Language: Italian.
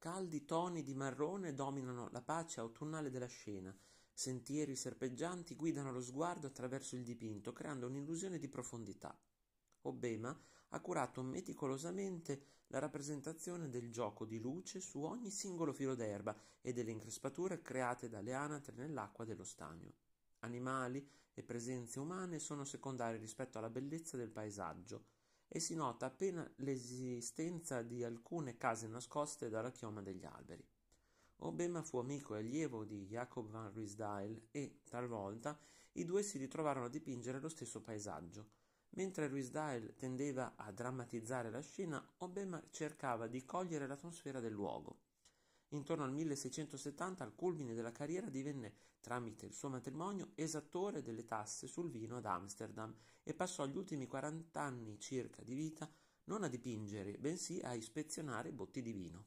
Caldi toni di marrone dominano la pace autunnale della scena, sentieri serpeggianti guidano lo sguardo attraverso il dipinto, creando un'illusione di profondità. Obema ha curato meticolosamente la rappresentazione del gioco di luce su ogni singolo filo d'erba e delle increspature create dalle anatre nell'acqua dello stagno. Animali e presenze umane sono secondari rispetto alla bellezza del paesaggio e si nota appena l'esistenza di alcune case nascoste dalla chioma degli alberi. Obema fu amico e allievo di Jacob van Ruisdael e, talvolta, i due si ritrovarono a dipingere lo stesso paesaggio. Mentre Ruisdael tendeva a drammatizzare la scena, Obema cercava di cogliere l'atmosfera del luogo. Intorno al 1670, al culmine della carriera, divenne, tramite il suo matrimonio, esattore delle tasse sul vino ad Amsterdam e passò gli ultimi 40 anni circa di vita non a dipingere, bensì a ispezionare botti di vino.